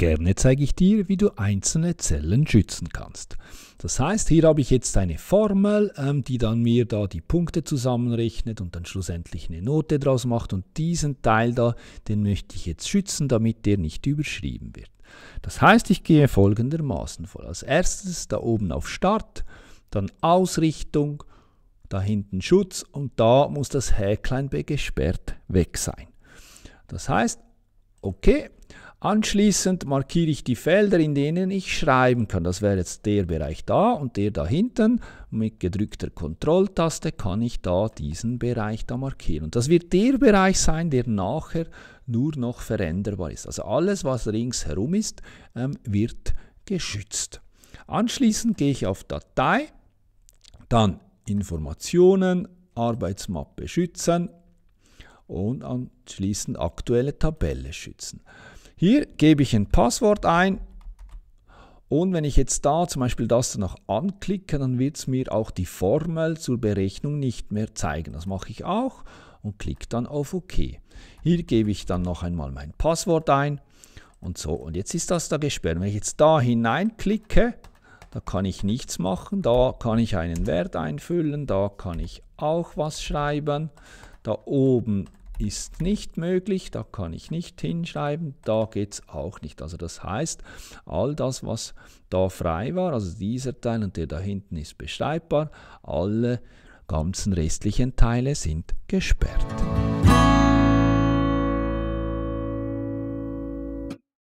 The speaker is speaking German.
Gerne zeige ich dir, wie du einzelne Zellen schützen kannst. Das heißt, hier habe ich jetzt eine Formel, ähm, die dann mir da die Punkte zusammenrechnet und dann schlussendlich eine Note draus macht. Und diesen Teil da, den möchte ich jetzt schützen, damit der nicht überschrieben wird. Das heißt, ich gehe folgendermaßen vor. Als erstes da oben auf Start, dann Ausrichtung, da hinten Schutz und da muss das Häklein bei gesperrt weg sein. Das heißt, okay, Anschließend markiere ich die Felder, in denen ich schreiben kann. Das wäre jetzt der Bereich da und der da hinten. Mit gedrückter Kontrolltaste kann ich da diesen Bereich da markieren. Und das wird der Bereich sein, der nachher nur noch veränderbar ist. Also alles, was ringsherum ist, ähm, wird geschützt. Anschließend gehe ich auf Datei, dann Informationen, Arbeitsmappe schützen und anschließend aktuelle Tabelle schützen. Hier gebe ich ein Passwort ein und wenn ich jetzt da zum Beispiel das noch anklicke, dann wird es mir auch die Formel zur Berechnung nicht mehr zeigen. Das mache ich auch und klicke dann auf OK. Hier gebe ich dann noch einmal mein Passwort ein und so. Und jetzt ist das da gesperrt. Wenn ich jetzt da hineinklicke, da kann ich nichts machen. Da kann ich einen Wert einfüllen, da kann ich auch was schreiben. Da oben ist nicht möglich, da kann ich nicht hinschreiben, da geht es auch nicht. Also das heißt, all das, was da frei war, also dieser Teil und der da hinten ist beschreibbar, alle ganzen restlichen Teile sind gesperrt.